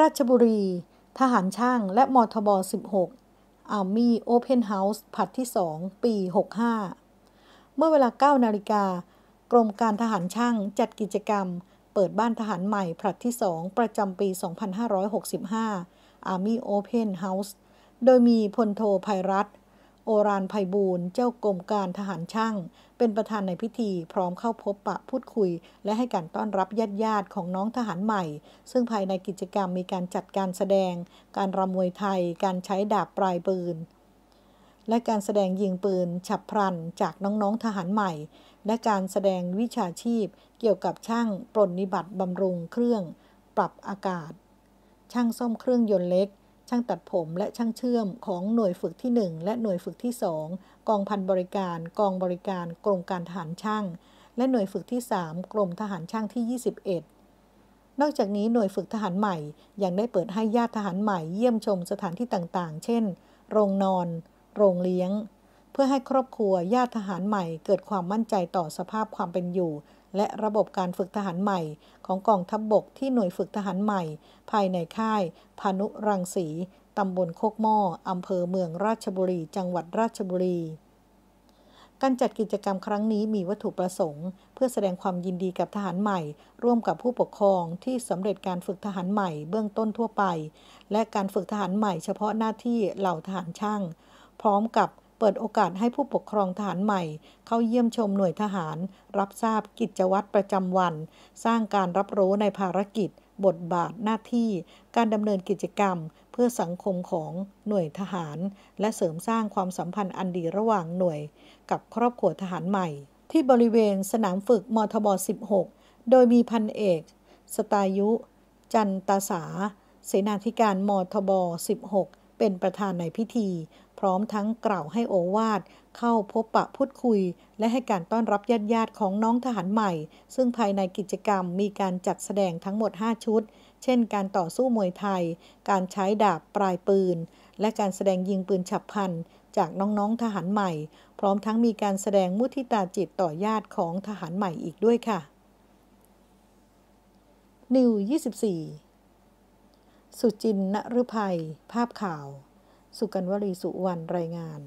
ราชบุรี ทหารช่าง และมทบ 16มี่โอเพนเฮาส์ผัดที่ 2 ปี 65 เมื่อเวลา 9 นาฬิกากรมการทหารช่างจัดกิจกรรม เปิดบ้านทหารใหม่ ผัดที่ 2 ประจำปี 2565 a r m โอเพนเฮาส์โดยมีพลโทภัยรัตโอรานไพบูรณ์เจ้ากรมการทหารช่าง เป็นประธานในพิธีพร้อมเข้าพบปะพูดคุย และให้การต้อนรับญาติญาติของน้องทหารใหม่ ซึ่งภายในกิจกรรมมีการจัดการแสดง การรำมวยไทย การใช้ดาบปลายปืน และการแสดงยิงปืนฉับพลันจากน้องๆทหารใหม่ และการแสดงวิชาชีพเกี่ยวกับช่างปรนนิบัติบำรุงเครื่อง ปรับอากาศ ช่างซ่อมเครื่องยนต์เล็กช่างตัดผมและช่างเชื่อมของหน่วยฝึกที่1และหน่วยฝึกที่ 2 กองพันบริการ กองบริการกรมการทหารช่าง และหน่วยฝึกที่3กรมทหารช่างที่ 21 นอกจากนี้หน่วยฝึกทหารใหม่ยังได้เปิดให้ญาติทหารใหม่เยี่ยมชมสถานที่ต่างๆ เช่นโรงนอน โรงเลี้ยง เพื่อให้ครอบครัวญาติทหารใหม่เกิดความมั่นใจต่อสภาพความเป็นอยู่และระบบการฝึกทหารใหม่ของกองทัพบบกที่หน่วยฝึกทหารใหม่ ภายในค่าย พานุรังสี ตำบลโคกหม้ออำเภอเมืองราชบุรีจังหวัดราชบุรี การจัดกิจกรรมครั้งนี้มีวัตถุประสงค์ เพื่อแสดงความยินดีกับทหารใหม่ ร่วมกับผู้ปกครองที่สำเร็จการฝึกทหารใหม่เบื้องต้นทั่วไป และการฝึกทหารใหม่เฉพาะหน้าที่เหล่าทหารช่าง พร้อมกับเปิดโอกาสให้ผู้ปกครองทหารใหม่ เข้าเยี่ยมชมหน่วยทหารรับทราบกิจวัตรประจำวัน สร้างการรับรู้ในภารกิจ บทบาทหน้าที่ การดำเนินกิจกรรม เพื่อสังคมของหน่วยทหาร และเสริมสร้างความสัมพันธ์อันดีระหว่างหน่วย กับครอบครัวทหารใหม่ ที่บริเวณสนามฝึกมทบ 16 โดยมีพันเอก สตายุ จันตาสาเสนาธิการมทบ 16 เป็นประธานในพิธีพร้อมทั้งกล่าวให้โอวาด เข้าพบปะพูดคุย และให้การต้อนรับญาติญาติของน้องทหารใหม่ ซึ่งภายในกิจกรรมมีการจัดแสดงทั้งหมด 5 ชุด เช่นการต่อสู้มวยไทย การใช้ดาบปลายปืน และการแสดงยิงปืนฉับพลันจากน้องๆทหารใหม่ พร้อมทั้งมีการแสดงมุทิตาจิตต่อญาติของทหารใหม่อีกด้วยค่ะ นิว24 สุจินนฤภัยภาพข่าวสุกันวลีสุวรรณรายงาน